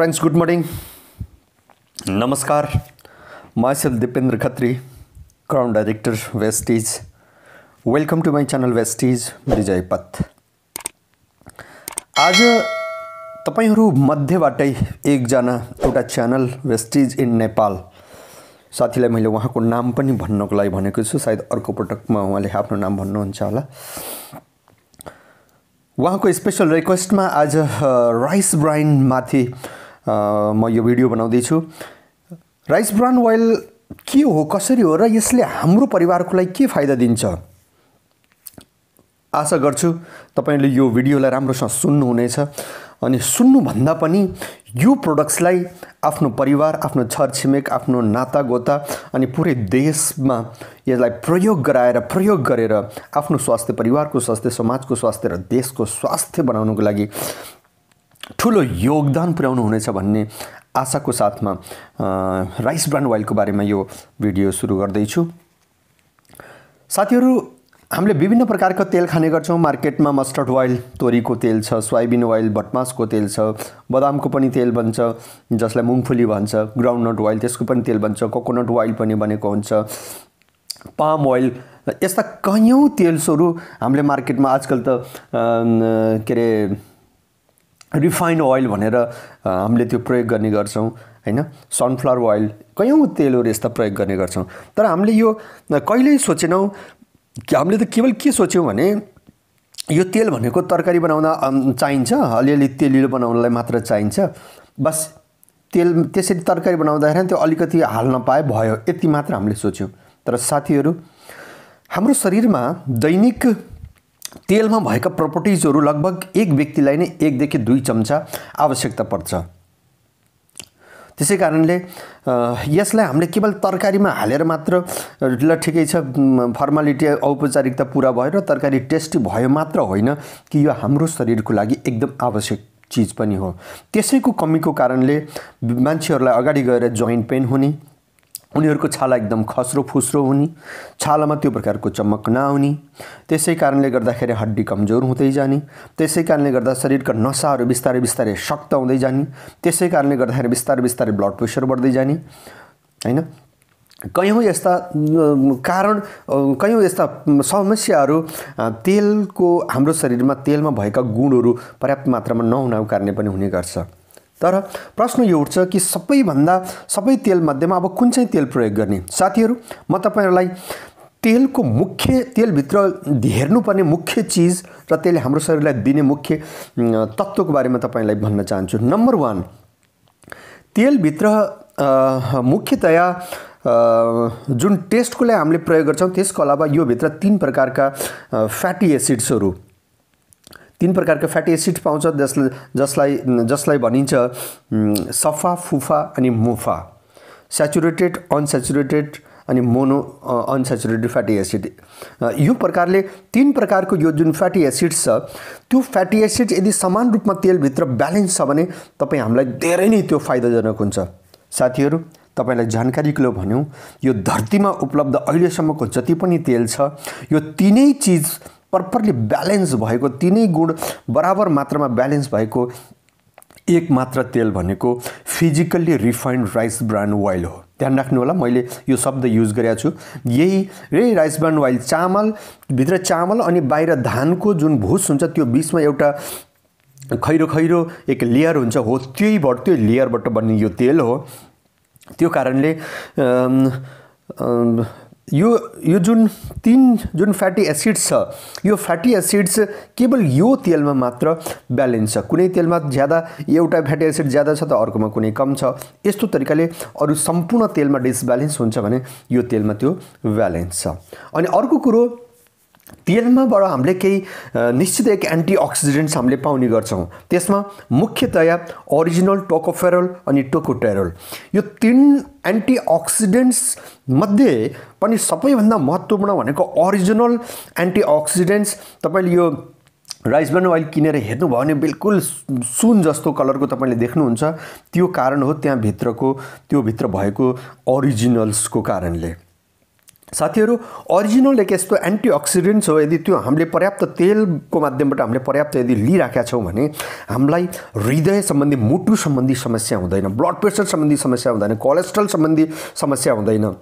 friends good morning नमस्कार myself Dipendra Khatri crown director Vestige welcome to my channel Vestige Vijay Path आज तपाईँहरू मध्येबाटै एकजना एउटा च्यानल वेस्टिज इन नेपाल साथीलाई मैले उहाँको नाम पनि भन्नको लागि भनेको छु सायद अर्को पटकमा उहाँले आफ्नो नाम भन्नुहुन्छ होला उहाँको स्पेसल रिक्वेस्टमा आज राइस ब्राइनमाथि म यो भिडियो बनाउँदैछु राइस ब्रान ओइल के हो कसरी हो र यसले हाम्रो परिवारको लागि के फाइदा दिन्छ आशा गर्छु तपाईँले यो भिडियोलाई राम्रोसँग सुन्नुहुनेछ अनि सुन्नुभन्दा पनि यो प्रोडक्ट्सलाई आफ्नो परिवार आफ्नो छरछिमेक आफ्नो नातागोता अनि पुरै देशमा यसलाई प्रयोग गराएर प्रयोग गरेर आफ्नो स्वास्थ्य परिवारको स्वास्थ्य समाजको स्वास्थ्य र देशको स्वास्थ्य बनाउनुको लागि ठुलो योगदान पुर्याउनु हुनेछ भन्ने आशाको साथमा राइस ब्रान्ड वाइलको बारेमा यो भिडियो सुरु गर्दैछु साथीहरू हामीले विभिन्न प्रकारको तेल खाने गर्छौँ मार्केटमा मस्टर्ड ओइल तोरीको तेल छ सोयाबिन ओइल भटमासको तेल छ बदामको पनि तेल बन्छ जसलाई मुङफुली भन्छ ग्राउन्डनट ओइल त्यसको पनि तेल बन्छ कोकोनट ओइल पनि बनेको हुन्छ पाम ओइल यस्ता कैयौँ तेल्सहरू हामीले मार्केटमा आजकल त के अरे रिफाइन्ड ओइल भनेर हामीले त्यो प्रयोग गर्ने गर्छौँ होइन सनफ्लावर ओइल कयौँ तेलहरू यस्ता प्रयोग गर्ने गर्छौँ तर हामीले यो कहिल्यै सोचेनौँ हामीले त केवल के सोच्यौँ भने यो तेल भनेको तरकारी बनाउन चाहिन्छ अलिअलि तेलिलो बनाउनलाई मात्र चाहिन्छ बस तेल त्यसरी तरकारी बनाउँदाखेरि त्यो अलिकति हाल्न पाए भयो यति मात्र हामीले सोच्यौँ तर साथीहरू हाम्रो शरीरमा दैनिक तेलमा भएका प्रपर्टिजहरू लगभग एक व्यक्तिलाई नै एकदेखि दुई चम्चा आवश्यकता पर्छ त्यसै कारणले यसलाई हामीले केवल तरकारीमा हालेर मात्र ल ठिकै छ फर्मालिटी औपचारिकता पुरा भयो र तरकारी टेस्टी भयो मात्र होइन कि यो हाम्रो शरीरको लागि एकदम आवश्यक चिज पनि हो त्यसैको कमीको कारणले मान्छेहरूलाई अगाडि गएर जोइन्ट पेन हुने उनीहरूको छाला एकदम खस्रो फुस्रो हुने छालामा त्यो प्रकारको चमक नआउने त्यसै कारणले गर्दाखेरि हड्डी कमजोर हुँदै जाने त्यसै कारणले गर्दा शरीरका नसाहरू बिस्तारै बिस्तारै शक्त हुँदै जाने त्यसै कारणले गर्दाखेरि बिस्तारै बिस्तारै ब्लड प्रेसर बढ्दै जाने होइन कयौँ यस्ता कारण कयौँ यस्ता समस्याहरू तेलको हाम्रो शरीरमा तेलमा भएका गुणहरू पर्याप्त मात्रामा नहुनको कारणले पनि हुने गर्छ तर प्रश्न यो उठ्छ कि सबैभन्दा सबै तेलमध्येमा अब कुन चाहिँ तेल प्रयोग गर्ने साथीहरू म तपाईँहरूलाई तेलको मुख्य तेलभित्र हेर्नुपर्ने मुख्य चिज र त्यसले हाम्रो शरीरलाई दिने मुख्य तत्त्वको बारेमा तपाईँलाई भन्न चाहन्छु नम्बर वान तेलभित्र मुख्यतया जुन टेस्टको लागि हामीले प्रयोग गर्छौँ त्यसको अलावा योभित्र तिन प्रकारका फ्याटी एसिड्सहरू तिन प्रकारको फ्याटी एसिड पाउँछ जस जसलाई जसलाई भनिन्छ सफा फुफा अनि मुफा सेचुरेटेड अनसेचुरेटेड अनि मोनो अनसेचुरेटेड फ्याटी एसिड यो प्रकारले तिन प्रकारको यो जुन फ्याटी एसिड छ त्यो फ्याटी एसिड यदि समान रूपमा तेलभित्र ब्यालेन्स छ भने तपाईँ हामीलाई धेरै नै त्यो फाइदाजनक हुन्छ साथीहरू तपाईँलाई जानकारीको भन्यौँ यो धरतीमा उपलब्ध अहिलेसम्मको जति पनि तेल छ यो तिनै चिज प्रपरली ब्यालेन्स भएको तिनै गुण बराबर मात्रामा ब्यालेन्स भएको एक मात्र तेल भनेको physically refined rice bran oil हो ध्यान राख्नु होला मैले यो शब्द युज गरेको छु यही यही राइस ब्रान्ड ओइल चामल भित्र चामल अनि बाहिर धानको जुन भुस हुन्छ त्यो बिचमा एउटा खैरो खैरो एक लेयर हुन्छ हो त्यहीबाट त्यो लेयरबाट बन्ने यो तेल हो त्यो कारणले यो यो जुन तिन जुन फ्याटी एसिड्स छ यो फ्याटी एसिड्स केवल यो तेलमा मात्र ब्यालेन्स छ कुनै तेलमा ज्यादा एउटा फ्याटी एसिड ज्यादा छ त अर्कोमा कुनै कम छ यस्तो तरिकाले अरू सम्पूर्ण तेलमा डिसब्यालेन्स हुन्छ भने यो तेलमा त्यो ब्यालेन्स छ अनि अर्को कुरो तेलमाबाट हामीले केही निश्चित एक एन्टी अक्सिडेन्ट्स हामीले पाउने गर्छौँ त्यसमा मुख्यतया ओरिजिनल टोकोफेरोल अनि टोकोटेरोल यो तिन एन्टी मध्ये पनि सबैभन्दा महत्त्वपूर्ण भनेको ओरिजिनल एन्टी अक्सिडेन्ट्स तपाईँले यो राइस ब्रान ओइल किनेर हेर्नुभयो भने बिल्कुल सुन जस्तो कलरको तपाईँले देख्नुहुन्छ त्यो कारण हो त्यहाँभित्रको त्यो भित्र भएको ओरिजिनल्सको कारणले साथीहरू अरिजिनल एक यस्तो एन्टिअक्सिडेन्ट्स हो यदि त्यो हामीले पर्याप्त तेलको माध्यमबाट हामीले पर्याप्त यदि लिइराखेका छौँ भने हामीलाई हृदय सम्बन्धी मुटु सम्बन्धी समस्या हुँदैन ब्लड प्रेसर सम्बन्धी समस्या हुँदैन कोलेस्ट्रल सम्बन्धी समस्या हुँदैन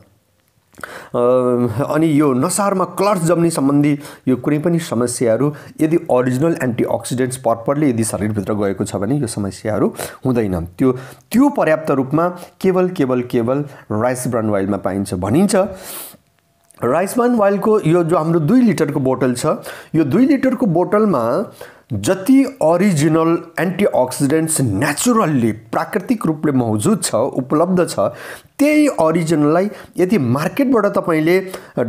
अनि यो नसारमा क्लर्स जम्ने सम्बन्धी यो कुनै पनि समस्याहरू यदि अरिजिनल एन्टिअक्सिडेन्ट्स पर्परले यदि शरीरभित्र गएको छ भने यो समस्याहरू हुँदैन त्यो त्यो पर्याप्त रूपमा केवल केवल केवल राइस ब्रान्ड वाइलमा पाइन्छ भनिन्छ राइसमान वाइलको यो जो हाम्रो दुई लिटरको बोतल छ यो दुई लिटरको बोतलमा जति अरिजिनल एन्टिअक्सिडेन्ट्स नेचुरल्ली प्राकृतिक रूपले मौजुद छ उपलब्ध छ त्यही अरिजिनललाई यदि मार्केटबाट तपाईँले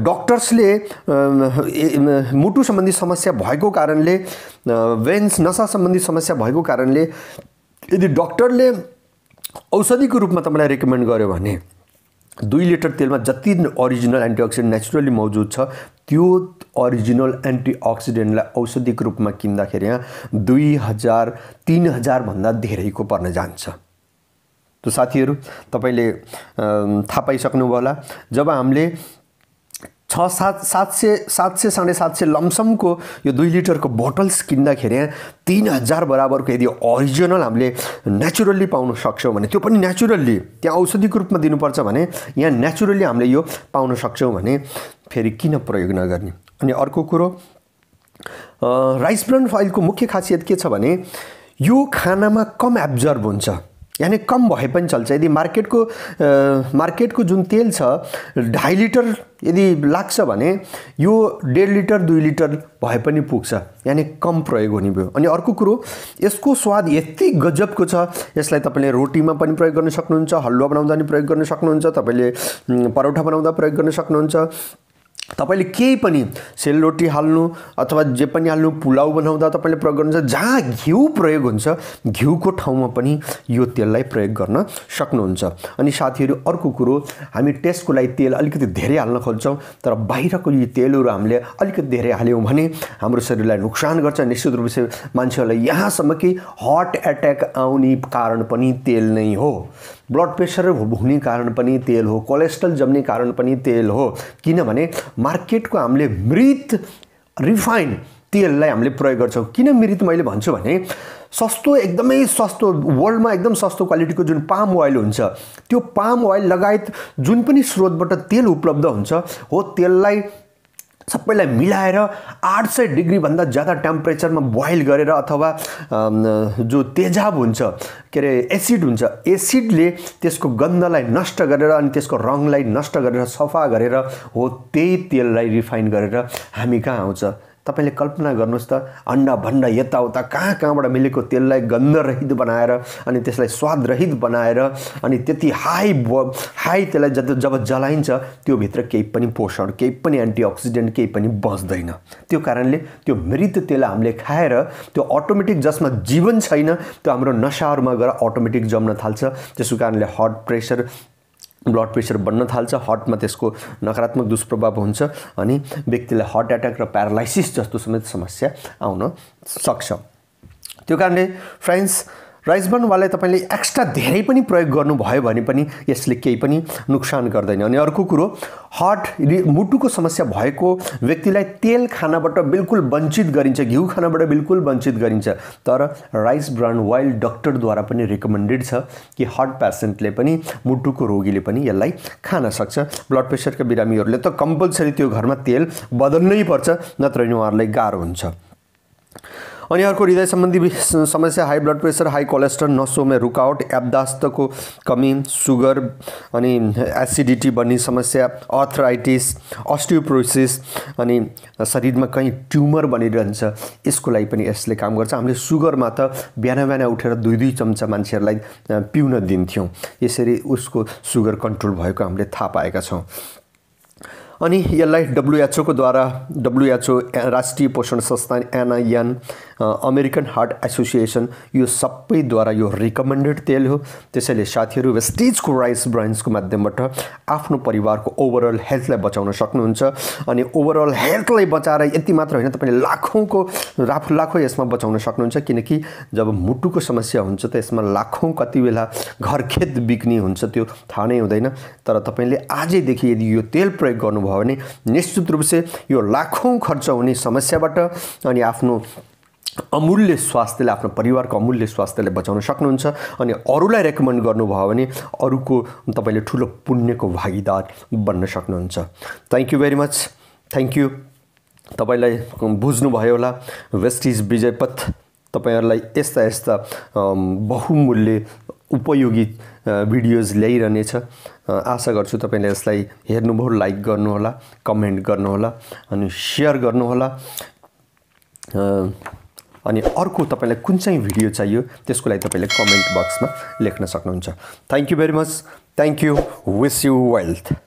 डक्टर्सले मुटु सम्बन्धी समस्या भएको कारणले वेन्स नसा सम्बन्धी समस्या भएको कारणले यदि डक्टरले औषधिको रूपमा तपाईँलाई रेकमेन्ड गर्यो भने दुई लिटर तेलमा जति ओरिजिनल एन्टिअक्सिडेन्ट नेचुरली मौजुद छ त्यो ओरिजिनल एन्टिअक्सिडेन्टलाई औषधिक रूपमा किन्दाखेरि यहाँ दुई हजार तिन हजारभन्दा धेरैको पर्न जान्छ त साथीहरू तपाईँले थाहा पाइसक्नुभयो होला जब हामीले छ सात सात सय सात सय साढे सात सय लमसमको यो दुई लिटरको बोटल्स किन्दाखेरि तिन हजार बराबरको यदि ओरिजिनल हामीले नेचुरल्ली पाउन सक्छौँ भने त्यो पनि नेचुरल्ली त्यहाँ औषधिको रूपमा दिनुपर्छ भने यहाँ नेचुरल्ली हामीले यो पाउन सक्छौँ भने फेरि किन प्रयोग नगर्ने अनि अर्को कुरो राइस ब्रान्ड फाइलको मुख्य खासियत के छ भने यो खानामा कम एब्जर्भ हुन्छ यानि कम भए पनि चल्छ यदि मार्केटको मार्केटको जुन तेल छ ढाई लिटर यदि लाग्छ भने यो डेढ लिटर दुई लिटर भए पनि पुग्छ यानि कम प्रयोग हुने भयो अनि अर्को कुरो यसको स्वाद यति गजबको छ यसलाई तपाईँले रोटीमा पनि प्रयोग गर्न सक्नुहुन्छ हलुवा बनाउँदा पनि प्रयोग गर्न सक्नुहुन्छ तपाईँले परौठा बनाउँदा प्रयोग गर्न सक्नुहुन्छ तपाईँले केही पनि सेलरोटी हाल्नु अथवा जे पनि हाल्नु पुलाउ बनाउँदा तपाईँले प्रयोग गर्नुहुन्छ जहाँ घिउ प्रयोग हुन्छ घिउको ठाउँमा पनि यो तेललाई प्रयोग गर्न सक्नुहुन्छ अनि साथीहरू अर्को कुरो हामी टेस्टको लागि तेल अलिकति धेरै हाल्न खोज्छौँ तर बाहिरको यो तेलहरू हामीले अलिकति धेरै हाल्यौँ भने हाम्रो शरीरलाई नोक्सान गर्छ निश्चित रूपले मान्छेहरूलाई यहाँसम्म कि हार्ट एट्याक आउने कारण पनि तेल नै हो ब्लड प्रेसर हुने कारण पनि तेल हो कोलेस्ट्रल जम्ने कारण पनि तेल हो किनभने मार्केटको हामीले मृत रिफाइन तेललाई हामीले प्रयोग गर्छौँ किन मृत मैले भन्छु भने सस्तो एकदमै सस्तो वर्ल्डमा एकदम सस्तो क्वालिटीको जुन पाम ओइल हुन्छ त्यो पाम ओइल लगायत जुन पनि स्रोतबाट तेल उपलब्ध हुन्छ हो तेललाई सबैलाई मिलाएर आठ सय डिग्रीभन्दा ज्यादा टेम्परेचरमा बोइल गरेर अथवा जो तेजाब हुन्छ के अरे एसिड हुन्छ एसिडले त्यसको गन्धलाई नष्ट गरेर अनि त्यसको रङलाई नष्ट गरेर सफा गरेर हो त्यही तेललाई रिफाइन गरेर हामी कहाँ आउँछ तपाईँले कल्पना गर्नुहोस् त अन्डा भन्डा यताउता कहाँ कहाँबाट मिलेको तेललाई गन्धरहित बनाएर अनि त्यसलाई स्वादरहित बनाएर अनि त्यति हाई हाई त्यसलाई जति जब जलाइन्छ त्योभित्र केही पनि पोषण केही पनि एन्टिअक्सिडेन्ट केही पनि बस्दैन त्यो कारणले त्यो मृत तेल हामीले खाएर त्यो अटोमेटिक जसमा जीवन छैन त्यो हाम्रो नसाहरूमा गएर अटोमेटिक जम्न थाल्छ त्यसको कारणले हड प्रेसर ब्लड प्रेसर बढ्न थाल्छ हर्टमा त्यसको नकारात्मक दुष्प्रभाव हुन्छ अनि व्यक्तिलाई हर्ट एट्याक र प्यारालाइसिस जस्तो समेत समस्या आउन सक्छ त्यो कारणले फ्रेन्ड्स राइस बर्नवालाई तपाईँले एक्स्ट्रा धेरै पनि प्रयोग गर्नुभयो भने पनि यसले केही पनि नोक्सान गर्दैन अनि अर्को कुरो हट मुटुको समस्या भएको व्यक्तिलाई तेल खानाबाट बिल्कुल वञ्चित गरिन्छ घिउ खानाबाट बिल्कुल वञ्चित गरिन्छ तर राइस ब्रान्ड वाइल्ड डक्टरद्वारा पनि रिकमेन्डेड छ कि हट पेसेन्टले पनि मुटुको रोगीले पनि यसलाई खान सक्छ ब्लड प्रेसरका बिरामीहरूले त कम्पलसरी त्यो घरमा तेल बदल्नै पर्छ नत्र उहाँहरूलाई गाह्रो हुन्छ अनि अर्को हृदय सम्बन्धी समस्या high blood pressure high cholesterol नसोमे रुकावट एब्दास्तको कमी सुगर अनि एसिडिटी बन्ने समस्या अर्थराइटिस अस्टियोप्रोसिस अनि शरीरमा कहीँ ट्युमर बनिरहन्छ यसको लागि पनि यसले काम गर्छ हामीले सुगरमा त बिहान बिहान उठेर दुई दुई चम्चा मान्छेहरूलाई पिउन दिन्थ्यौँ यसरी उसको सुगर कन्ट्रोल भएको हामीले थाहा पाएका छौँ अनि यसलाई डब्लुएचओको द्वारा डब्लुएचओ राष्ट्रिय पोषण संस्थान एनआइएन अमेरिकन हार्ट एसोसिएसन यो सबैद्वारा यो रिकमेन्डेड तेल हो त्यसैले साथीहरू वेस्टेजको राइस ब्रान्ड्सको माध्यमबाट आफ्नो परिवारको ओभरअल हेल्थलाई बचाउन सक्नुहुन्छ अनि ओभरअल हेल्थलाई बचाएर यति मात्र होइन तपाईँले लाखौँको राफ लाखौँ यसमा बचाउन सक्नुहुन्छ किनकि जब मुटुको समस्या हुन्छ त यसमा लाखौँ कति बेला घरखेत बिक्ने हुन्छ त्यो थाहा नै हुँदैन तर तपाईँले आजैदेखि यदि यो तेल प्रयोग गर्नुभयो भयो भने निश्चित रूप से यो लाखौँ खर्च हुने समस्याबाट अनि आफ्नो अमूल्य स्वास्थ्यले आफ्नो परिवारको अमूल्य स्वास्थ्यले बचाउन सक्नुहुन्छ अनि अरूलाई रेकमेन्ड गर्नुभयो भने अरूको तपाईँले ठुलो पुण्यको भागीदार बन्न सक्नुहुन्छ thank you very much thank you तपाईँलाई बुझ्नुभयो होला वेस्ट इज विजयपथ तपाईँहरूलाई यस्ता यस्ता बहुमूल्य उपयोगी भिडियोज ल्याइरहनेछ आशा गर्छु तपाईँले यसलाई हेर्नुभयो लाइक गर्नुहोला कमेन्ट गर्नुहोला अनि सेयर गर्नुहोला अनि अर्को तपाईँलाई कुन चाहिँ भिडियो चाहियो त्यसको लागि तपाईँले कमेन्ट बक्समा लेख्न सक्नुहुन्छ thank you very much thank you wish you wealth